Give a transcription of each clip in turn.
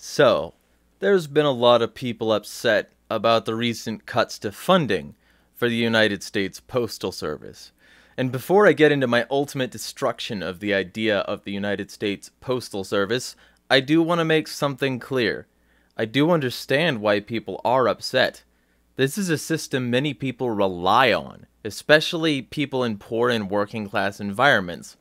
So, there's been a lot of people upset about the recent cuts to funding for the United States Postal Service. And before I get into my ultimate destruction of the idea of the United States Postal Service, I do want to make something clear. I do understand why people are upset. This is a system many people rely on, especially people in poor and working class environments,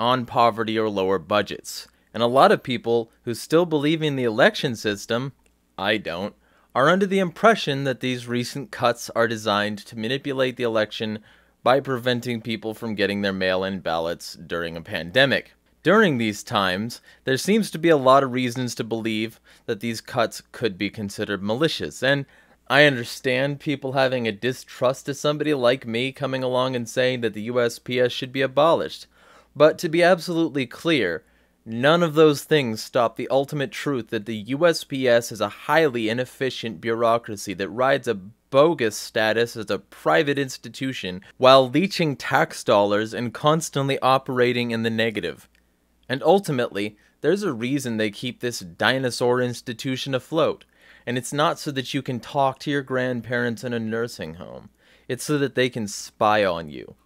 on poverty or lower budgets. And a lot of people who still believe in the election system, I don't, are under the impression that these recent cuts are designed to manipulate the election by preventing people from getting their mail in ballots during a pandemic. During these times, there seems to be a lot of reasons to believe that these cuts could be considered malicious, and I understand people having a distrust to somebody like me coming along and saying that the USPS should be abolished. But to be absolutely clear, None of those things stop the ultimate truth that the USPS is a highly inefficient bureaucracy that rides a bogus status as a private institution while leeching tax dollars and constantly operating in the negative. And ultimately, there's a reason they keep this dinosaur institution afloat. And it's not so that you can talk to your grandparents in a nursing home. It's so that they can spy on you.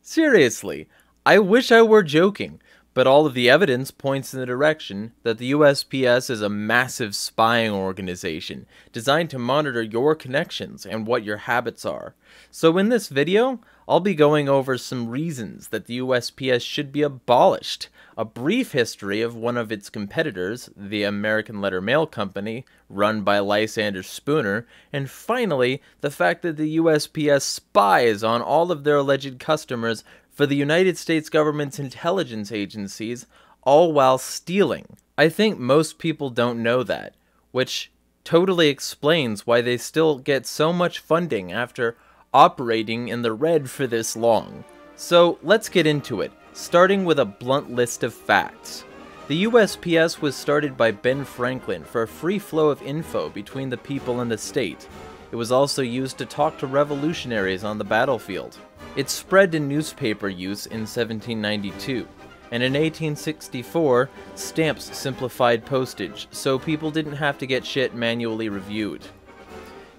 Seriously, I wish I were joking, but all of the evidence points in the direction that the USPS is a massive spying organization designed to monitor your connections and what your habits are. So in this video, I'll be going over some reasons that the USPS should be abolished, a brief history of one of its competitors, the American Letter Mail Company, run by Lysander Spooner, and finally, the fact that the USPS spies on all of their alleged customers for the United States government's intelligence agencies, all while stealing. I think most people don't know that, which totally explains why they still get so much funding after operating in the red for this long. So let's get into it, starting with a blunt list of facts. The USPS was started by Ben Franklin for a free flow of info between the people and the state. It was also used to talk to revolutionaries on the battlefield. It spread in newspaper use in 1792, and in 1864, stamps simplified postage, so people didn't have to get shit manually reviewed.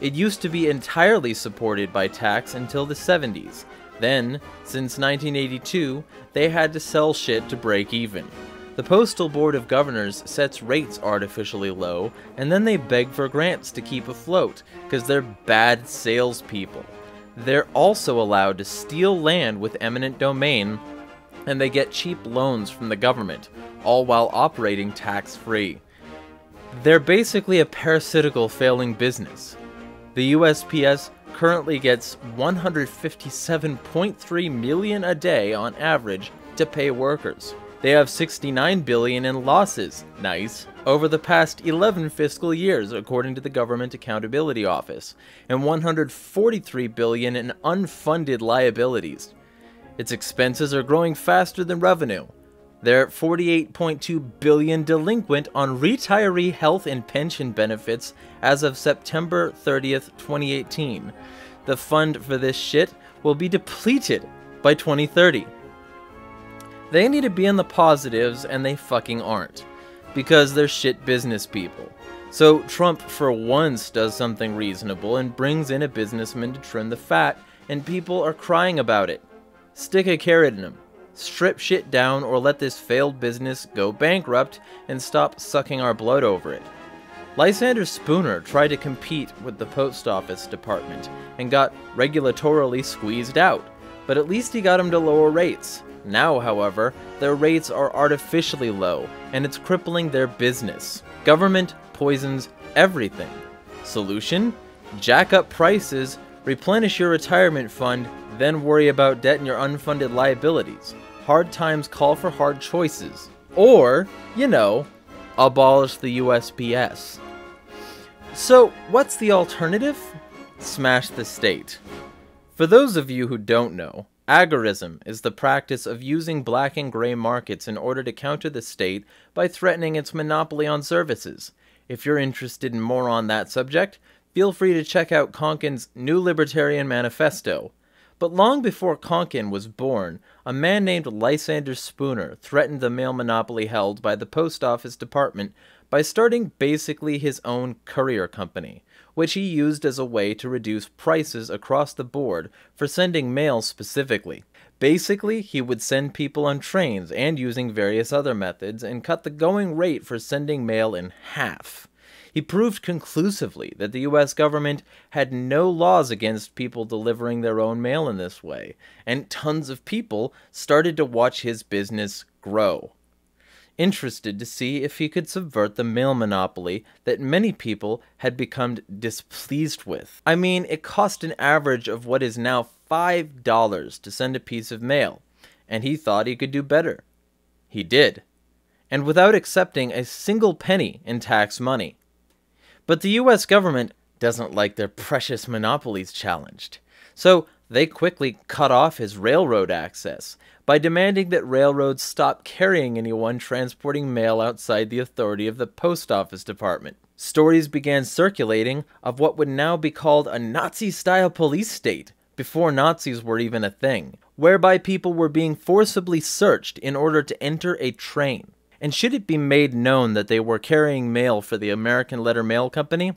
It used to be entirely supported by tax until the 70s. Then, since 1982, they had to sell shit to break even. The Postal Board of Governors sets rates artificially low, and then they beg for grants to keep afloat, because they're bad salespeople they're also allowed to steal land with eminent domain, and they get cheap loans from the government, all while operating tax free. They're basically a parasitical failing business. The USPS currently gets 157.3 million a day on average to pay workers. They have 69 billion in losses, nice, over the past 11 fiscal years according to the Government Accountability Office, and 143 billion in unfunded liabilities. Its expenses are growing faster than revenue. They're 48.2 billion delinquent on retiree health and pension benefits as of September 30th, 2018. The fund for this shit will be depleted by 2030. They need to be in the positives, and they fucking aren't. Because they're shit business people. So Trump for once does something reasonable and brings in a businessman to trim the fat, and people are crying about it. Stick a carrot in him. Strip shit down or let this failed business go bankrupt and stop sucking our blood over it. Lysander Spooner tried to compete with the post office department and got regulatorily squeezed out, but at least he got him to lower rates. Now, however, their rates are artificially low, and it's crippling their business. Government poisons everything. Solution? Jack up prices, replenish your retirement fund, then worry about debt and your unfunded liabilities. Hard times call for hard choices. Or, you know, abolish the USPS. So, what's the alternative? Smash the state. For those of you who don't know, Agorism is the practice of using black and gray markets in order to counter the state by threatening its monopoly on services. If you're interested in more on that subject, feel free to check out Conkin's New Libertarian Manifesto. But long before Conkin was born, a man named Lysander Spooner threatened the mail monopoly held by the Post Office Department by starting basically his own courier company which he used as a way to reduce prices across the board for sending mail specifically. Basically, he would send people on trains and using various other methods and cut the going rate for sending mail in half. He proved conclusively that the US government had no laws against people delivering their own mail in this way, and tons of people started to watch his business grow interested to see if he could subvert the mail monopoly that many people had become displeased with. I mean, it cost an average of what is now $5 to send a piece of mail, and he thought he could do better. He did, and without accepting a single penny in tax money. But the US government doesn't like their precious monopolies challenged, so they quickly cut off his railroad access, by demanding that railroads stop carrying anyone transporting mail outside the authority of the Post Office Department. Stories began circulating of what would now be called a Nazi style police state, before Nazis were even a thing, whereby people were being forcibly searched in order to enter a train. And should it be made known that they were carrying mail for the American Letter Mail Company,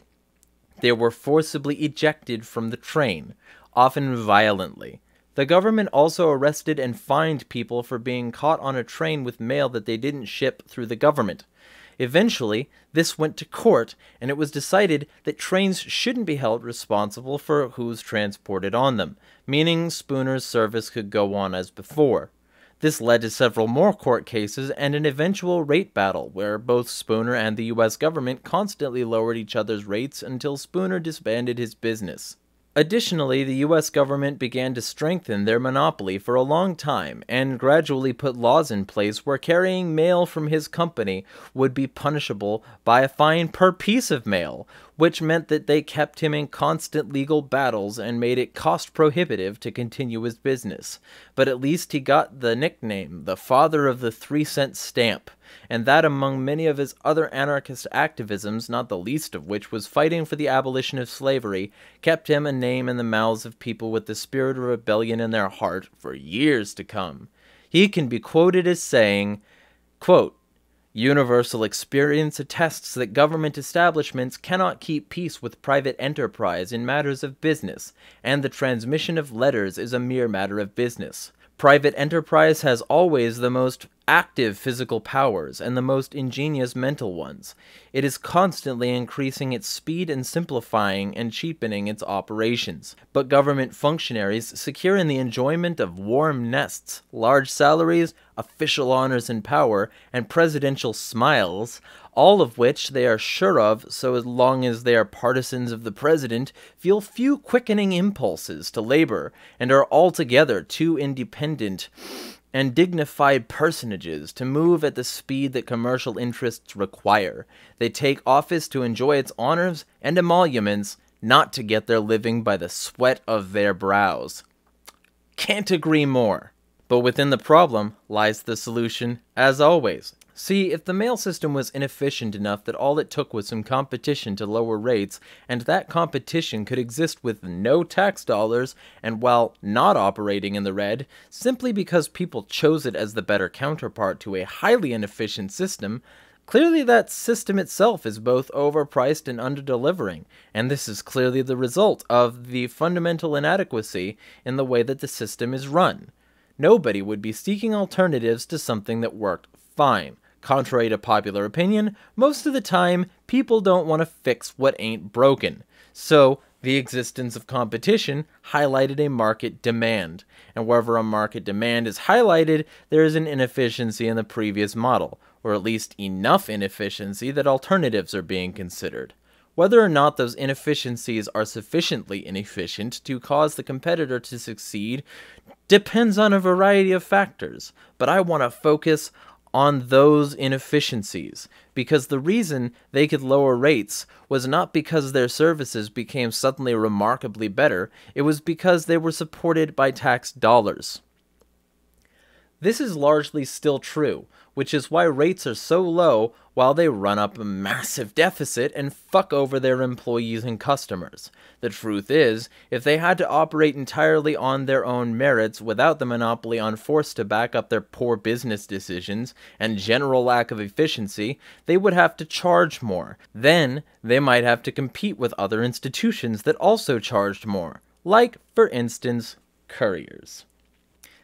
they were forcibly ejected from the train, often violently. The government also arrested and fined people for being caught on a train with mail that they didn't ship through the government. Eventually, this went to court, and it was decided that trains shouldn't be held responsible for who's transported on them, meaning Spooner's service could go on as before. This led to several more court cases and an eventual rate battle, where both Spooner and the US government constantly lowered each other's rates until Spooner disbanded his business. Additionally, the US government began to strengthen their monopoly for a long time and gradually put laws in place where carrying mail from his company would be punishable by a fine per piece of mail, which meant that they kept him in constant legal battles and made it cost prohibitive to continue his business. But at least he got the nickname, the father of the three cent stamp, and that among many of his other anarchist activisms, not the least of which was fighting for the abolition of slavery, kept him a name in the mouths of people with the spirit of rebellion in their heart for years to come. He can be quoted as saying, quote, Universal experience attests that government establishments cannot keep peace with private enterprise in matters of business, and the transmission of letters is a mere matter of business. Private enterprise has always the most active physical powers and the most ingenious mental ones. It is constantly increasing its speed and simplifying and cheapening its operations. But government functionaries secure in the enjoyment of warm nests, large salaries, official honors and power, and presidential smiles, all of which they are sure of so as long as they are partisans of the president, feel few quickening impulses to labor, and are altogether too independent and dignified personages to move at the speed that commercial interests require. They take office to enjoy its honors and emoluments, not to get their living by the sweat of their brows. Can't agree more. But within the problem lies the solution, as always. See, if the mail system was inefficient enough that all it took was some competition to lower rates, and that competition could exist with no tax dollars and while not operating in the red, simply because people chose it as the better counterpart to a highly inefficient system, Clearly, that system itself is both overpriced and underdelivering, and this is clearly the result of the fundamental inadequacy in the way that the system is run. Nobody would be seeking alternatives to something that worked fine. Contrary to popular opinion, most of the time, people don't want to fix what ain't broken. So, the existence of competition highlighted a market demand, and wherever a market demand is highlighted, there is an inefficiency in the previous model, or at least enough inefficiency that alternatives are being considered. Whether or not those inefficiencies are sufficiently inefficient to cause the competitor to succeed depends on a variety of factors, but I want to focus on those inefficiencies because the reason they could lower rates was not because their services became suddenly remarkably better, it was because they were supported by tax dollars. This is largely still true, which is why rates are so low while they run up a massive deficit and fuck over their employees and customers. The truth is, if they had to operate entirely on their own merits without the monopoly on force to back up their poor business decisions and general lack of efficiency, they would have to charge more. Then, they might have to compete with other institutions that also charged more, like, for instance, couriers.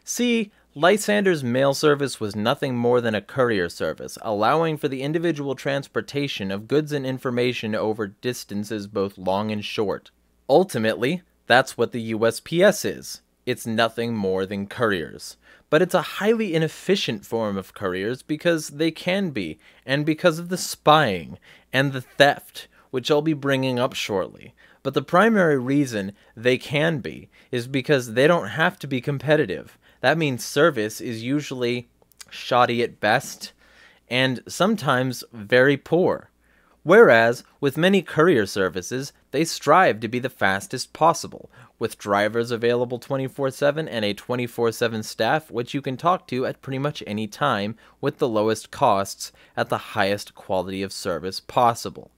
See, Lysander's mail service was nothing more than a courier service, allowing for the individual transportation of goods and information over distances both long and short. Ultimately, that's what the USPS is. It's nothing more than couriers. But it's a highly inefficient form of couriers because they can be, and because of the spying and the theft, which I'll be bringing up shortly. But the primary reason they can be is because they don't have to be competitive that means service is usually shoddy at best and sometimes very poor. Whereas, with many courier services, they strive to be the fastest possible, with drivers available 24 7 and a 24 7 staff which you can talk to at pretty much any time with the lowest costs at the highest quality of service possible.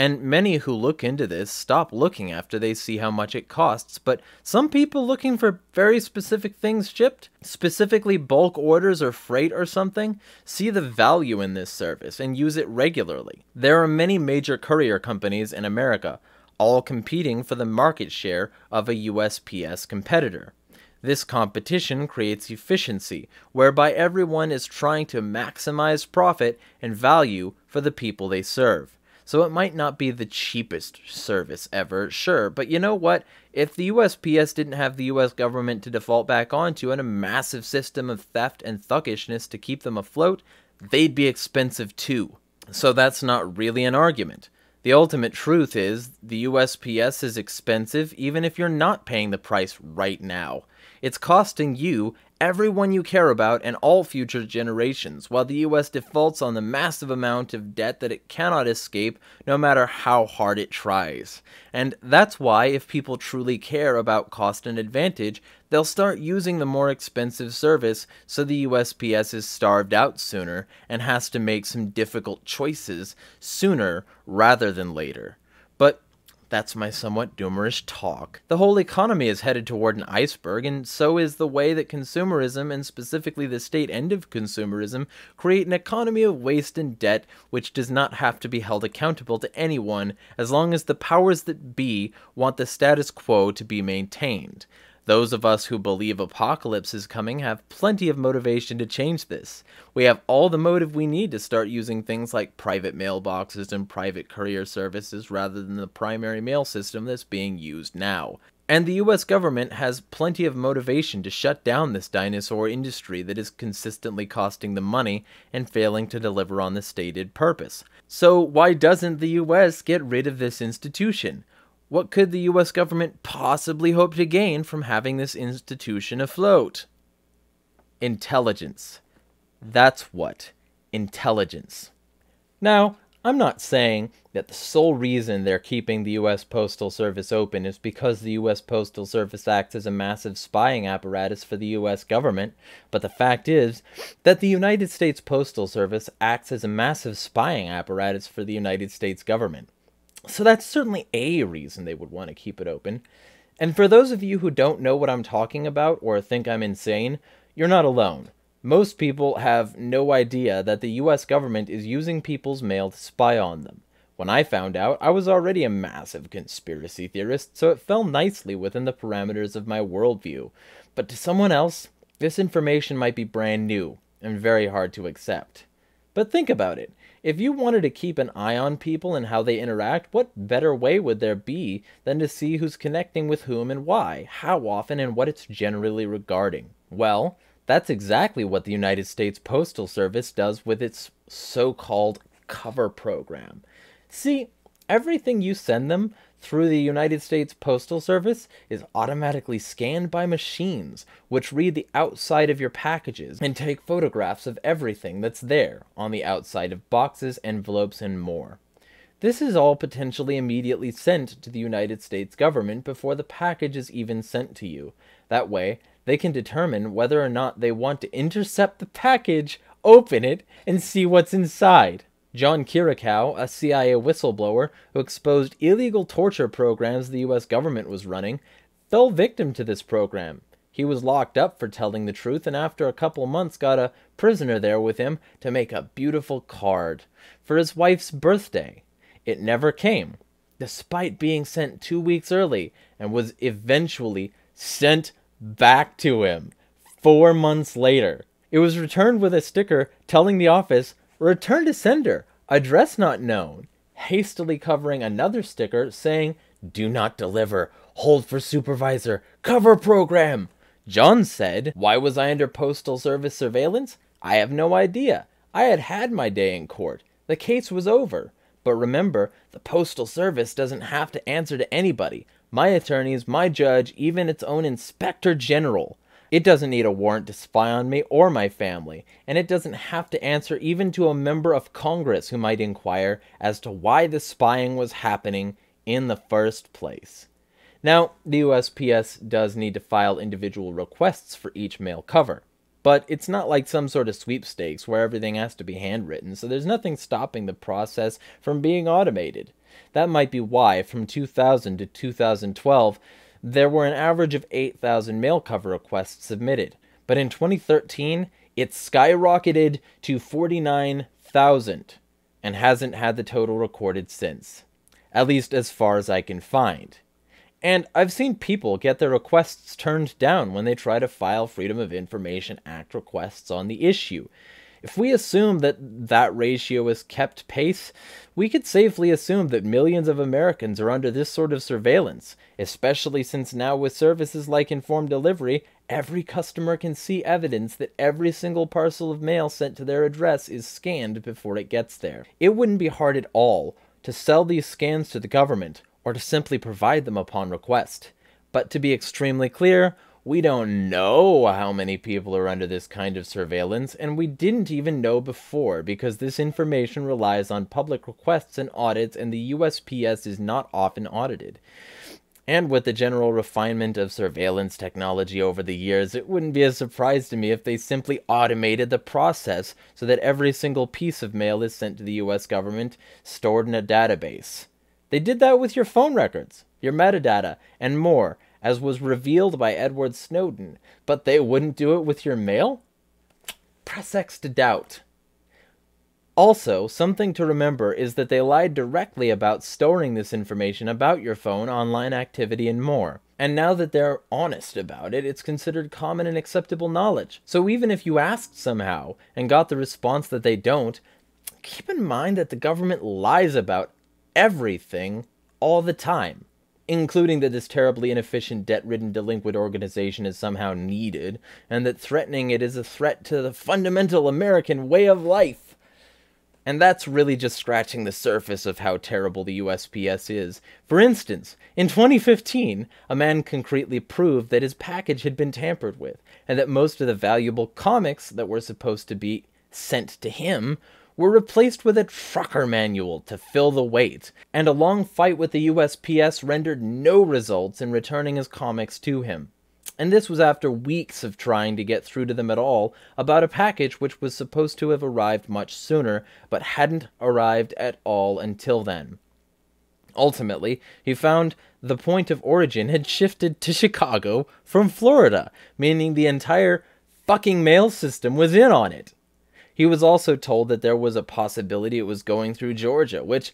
And many who look into this stop looking after they see how much it costs, but some people looking for very specific things shipped, specifically bulk orders or freight or something, see the value in this service and use it regularly. There are many major courier companies in America, all competing for the market share of a USPS competitor. This competition creates efficiency, whereby everyone is trying to maximize profit and value for the people they serve. So it might not be the cheapest service ever, sure, but you know what? If the USPS didn't have the US government to default back onto and a massive system of theft and thuggishness to keep them afloat, they'd be expensive too. So that's not really an argument. The ultimate truth is the USPS is expensive even if you're not paying the price right now. It's costing you, everyone you care about, and all future generations, while the US defaults on the massive amount of debt that it cannot escape no matter how hard it tries. And that's why, if people truly care about cost and advantage, they'll start using the more expensive service so the USPS is starved out sooner and has to make some difficult choices sooner rather than later. But that's my somewhat doomerish talk. The whole economy is headed toward an iceberg, and so is the way that consumerism, and specifically the state end of consumerism, create an economy of waste and debt which does not have to be held accountable to anyone as long as the powers that be want the status quo to be maintained. Those of us who believe apocalypse is coming have plenty of motivation to change this. We have all the motive we need to start using things like private mailboxes and private courier services rather than the primary mail system that's being used now. And the US government has plenty of motivation to shut down this dinosaur industry that is consistently costing them money and failing to deliver on the stated purpose. So why doesn't the US get rid of this institution? What could the US government possibly hope to gain from having this institution afloat? Intelligence. That's what. Intelligence. Now, I'm not saying that the sole reason they're keeping the U.S. Postal Service open is because the U.S. Postal Service acts as a massive spying apparatus for the U.S. government, but the fact is that the United States Postal Service acts as a massive spying apparatus for the United States government. So that's certainly a reason they would want to keep it open. And for those of you who don't know what I'm talking about or think I'm insane, you're not alone. Most people have no idea that the US government is using people's mail to spy on them. When I found out, I was already a massive conspiracy theorist, so it fell nicely within the parameters of my worldview. But to someone else, this information might be brand new and very hard to accept. But think about it. If you wanted to keep an eye on people and how they interact, what better way would there be than to see who's connecting with whom and why, how often, and what it's generally regarding? Well, that's exactly what the United States Postal Service does with its so called cover program. See, everything you send them, through the United States Postal Service is automatically scanned by machines, which read the outside of your packages and take photographs of everything that's there on the outside of boxes, envelopes, and more. This is all potentially immediately sent to the United States government before the package is even sent to you. That way, they can determine whether or not they want to intercept the package, open it, and see what's inside. John Kirikow, a CIA whistleblower who exposed illegal torture programs the US government was running, fell victim to this program. He was locked up for telling the truth and after a couple months got a prisoner there with him to make a beautiful card for his wife's birthday. It never came, despite being sent two weeks early, and was eventually sent back to him four months later. It was returned with a sticker telling the office Return to sender, address not known, hastily covering another sticker saying, Do not deliver, hold for supervisor, cover program. John said, Why was I under Postal Service surveillance? I have no idea. I had had my day in court. The case was over. But remember, the Postal Service doesn't have to answer to anybody my attorneys, my judge, even its own inspector general. It doesn't need a warrant to spy on me or my family, and it doesn't have to answer even to a member of Congress who might inquire as to why the spying was happening in the first place. Now, the USPS does need to file individual requests for each mail cover, but it's not like some sort of sweepstakes where everything has to be handwritten, so there's nothing stopping the process from being automated. That might be why, from 2000 to 2012, there were an average of 8,000 mail cover requests submitted, but in 2013, it skyrocketed to 49,000 and hasn't had the total recorded since, at least as far as I can find. And I've seen people get their requests turned down when they try to file Freedom of Information Act requests on the issue. If we assume that that ratio is kept pace, we could safely assume that millions of Americans are under this sort of surveillance, especially since now with services like Informed Delivery, every customer can see evidence that every single parcel of mail sent to their address is scanned before it gets there. It wouldn't be hard at all to sell these scans to the government, or to simply provide them upon request. But to be extremely clear, we don't know how many people are under this kind of surveillance, and we didn't even know before because this information relies on public requests and audits, and the USPS is not often audited. And with the general refinement of surveillance technology over the years, it wouldn't be a surprise to me if they simply automated the process so that every single piece of mail is sent to the US government, stored in a database. They did that with your phone records, your metadata, and more as was revealed by Edward Snowden, but they wouldn't do it with your mail? Press X to doubt. Also, something to remember is that they lied directly about storing this information about your phone, online activity, and more. And now that they're honest about it, it's considered common and acceptable knowledge. So even if you asked somehow and got the response that they don't, keep in mind that the government lies about everything all the time including that this terribly inefficient, debt ridden, delinquent organization is somehow needed, and that threatening it is a threat to the fundamental American way of life. And that's really just scratching the surface of how terrible the USPS is. For instance, in 2015, a man concretely proved that his package had been tampered with, and that most of the valuable comics that were supposed to be sent to him were replaced with a trucker manual to fill the weight, and a long fight with the USPS rendered no results in returning his comics to him. And this was after weeks of trying to get through to them at all about a package which was supposed to have arrived much sooner, but hadn't arrived at all until then. Ultimately, he found the point of origin had shifted to Chicago from Florida, meaning the entire fucking mail system was in on it. He was also told that there was a possibility it was going through Georgia, which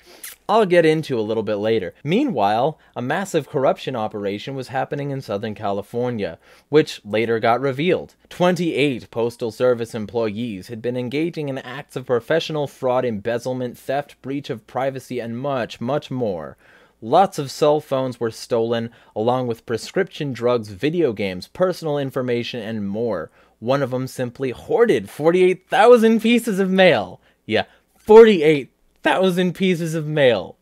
I'll get into a little bit later. Meanwhile, a massive corruption operation was happening in Southern California, which later got revealed. 28 Postal Service employees had been engaging in acts of professional fraud, embezzlement, theft, breach of privacy, and much, much more. Lots of cell phones were stolen, along with prescription drugs, video games, personal information, and more. One of them simply hoarded 48,000 pieces of mail. Yeah, 48,000 pieces of mail.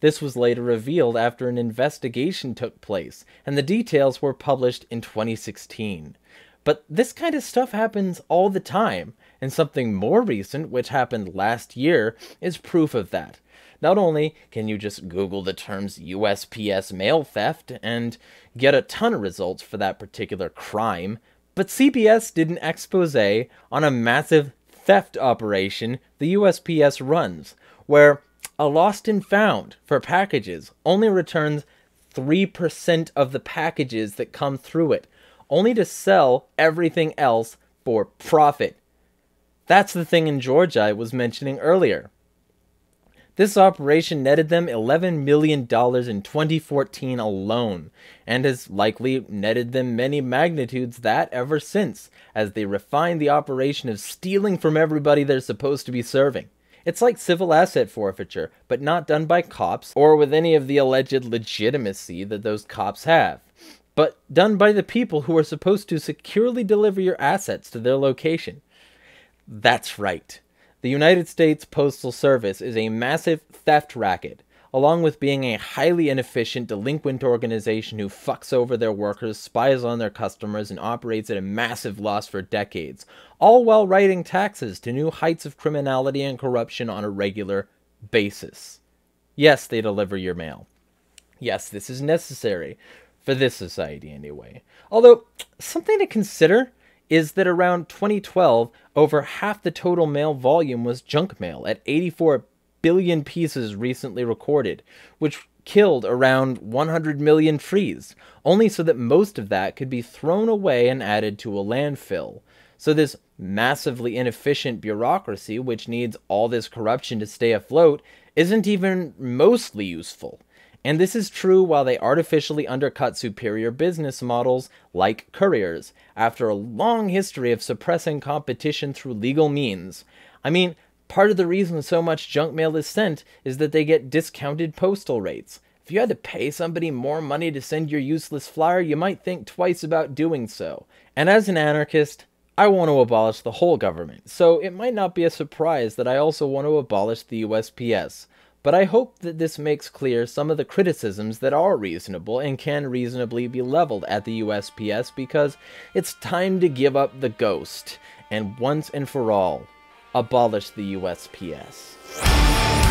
This was later revealed after an investigation took place, and the details were published in 2016. But this kind of stuff happens all the time, and something more recent, which happened last year, is proof of that. Not only can you just Google the terms USPS mail theft and get a ton of results for that particular crime, but CBS did an expose on a massive theft operation the USPS runs, where a lost and found for packages only returns 3% of the packages that come through it, only to sell everything else for profit. That's the thing in Georgia I was mentioning earlier. This operation netted them $11 million in 2014 alone, and has likely netted them many magnitudes that ever since, as they refine the operation of stealing from everybody they're supposed to be serving. It's like civil asset forfeiture, but not done by cops or with any of the alleged legitimacy that those cops have, but done by the people who are supposed to securely deliver your assets to their location. That's right. The United States Postal Service is a massive theft racket, along with being a highly inefficient, delinquent organization who fucks over their workers, spies on their customers, and operates at a massive loss for decades, all while writing taxes to new heights of criminality and corruption on a regular basis. Yes, they deliver your mail. Yes, this is necessary, for this society anyway. Although, something to consider is that around 2012, over half the total mail volume was junk mail at 84 billion pieces recently recorded, which killed around 100 million trees, only so that most of that could be thrown away and added to a landfill. So, this massively inefficient bureaucracy, which needs all this corruption to stay afloat, isn't even mostly useful. And this is true while they artificially undercut superior business models like couriers, after a long history of suppressing competition through legal means. I mean, part of the reason so much junk mail is sent is that they get discounted postal rates. If you had to pay somebody more money to send your useless flyer, you might think twice about doing so. And as an anarchist, I want to abolish the whole government, so it might not be a surprise that I also want to abolish the USPS but I hope that this makes clear some of the criticisms that are reasonable and can reasonably be leveled at the USPS because it's time to give up the ghost and once and for all abolish the USPS.